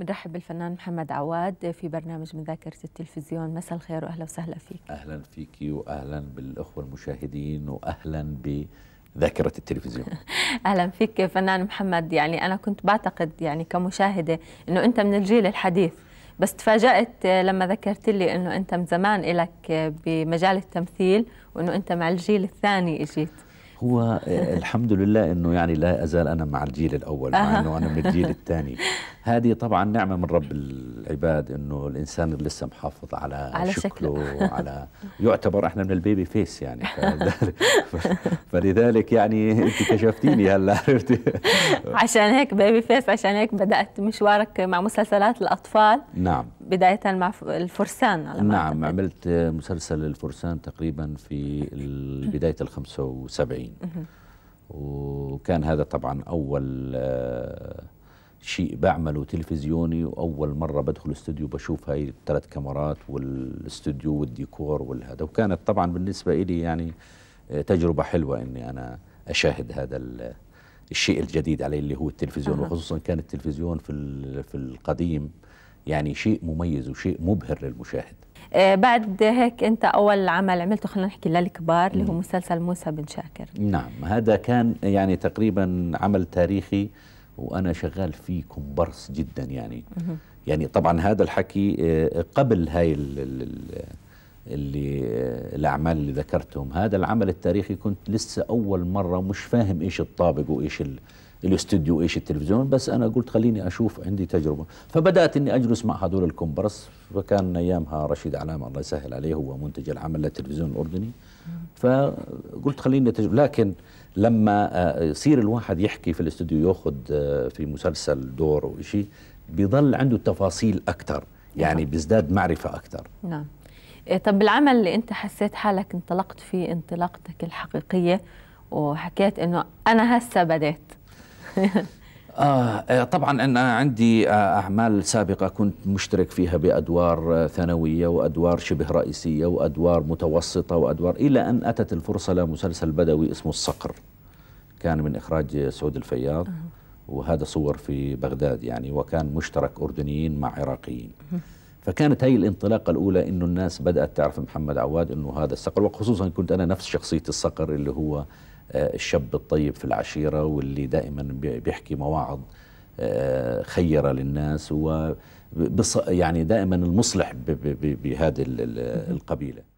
بنرحب بالفنان محمد عواد في برنامج من ذاكرة التلفزيون مساء الخير وأهلا وسهلا فيك أهلا فيكي وأهلا بالأخوة المشاهدين وأهلا بذاكرة التلفزيون أهلا فيك فنان محمد يعني أنا كنت بعتقد يعني كمشاهدة أنه أنت من الجيل الحديث بس تفاجأت آه، لما ذكرت لي أنه أنت من زمان إلك آه، بمجال التمثيل وأنه أنت مع الجيل الثاني إجيت هو الحمد لله انه يعني لا ازال انا مع الجيل الاول مع انه انا من الجيل الثاني هذه طبعا نعمه من رب العباد انه الانسان لسه محافظ على, على شكله, على يعتبر احنا من البيبي فيس يعني فلذلك يعني انت كشفتيني هلا عرفتي عشان هيك بيبي فيس عشان هيك بدات مشوارك مع مسلسلات الاطفال نعم بداية مع الفرسان على ما نعم أعتقد. عملت مسلسل الفرسان تقريبا في بداية ال 75 وكان هذا طبعا أول آه، شيء بعمله تلفزيوني وأول مرة بدخل الاستوديو بشوف هاي الثلاث كاميرات والاستوديو والديكور والهذا وكانت طبعا بالنسبة إلي يعني آه، تجربة حلوة إني أنا أشاهد هذا الشيء الجديد علي اللي هو التلفزيون أه. وخصوصا كان التلفزيون في في القديم يعني شيء مميز وشيء مبهر للمشاهد آه، بعد هيك انت اول عمل عملته خلينا نحكي للكبار اللي هو مسلسل موسى بن شاكر نعم هذا كان يعني تقريبا عمل تاريخي وانا شغال فيه كومبارس جدا يعني يعني طبعا هذا الحكي آه، قبل هاي ال ال ال اللي آه، الاعمال اللي ذكرتهم هذا العمل التاريخي كنت لسه اول مره مش فاهم ايش الطابق وايش الاستوديو وايش التلفزيون بس انا قلت خليني اشوف عندي تجربه فبدات اني اجلس مع هذول الكومبرس فكان ايامها رشيد علامه الله يسهل عليه هو منتج العمل للتلفزيون الاردني فقلت خليني تجربة لكن لما آه، يصير الواحد يحكي في الاستوديو ياخذ آه، في مسلسل دور وشيء بيضل عنده تفاصيل اكثر يعني نعم. بيزداد معرفه اكثر نعم إيه، طب العمل اللي انت حسيت حالك انطلقت فيه انطلاقتك الحقيقيه وحكيت انه انا هسه بديت آه إيه، طبعا أنا عندي آه، أعمال سابقة كنت مشترك فيها بأدوار آه، ثانوية وأدوار شبه رئيسية وأدوار متوسطة وأدوار إلى أن أتت الفرصة لمسلسل بدوي اسمه الصقر كان من إخراج سعود الفياض وهذا صور في بغداد يعني وكان مشترك أردنيين مع عراقيين فكانت هي الانطلاقة الأولى أنه الناس بدأت تعرف محمد عواد أنه هذا الصقر وخصوصا كنت أنا نفس شخصية الصقر اللي هو آه، الشاب الطيب في العشيرة واللي دائما بيحكي مواعظ آه، خيرة للناس و يعني دائما المصلح بهذه القبيلة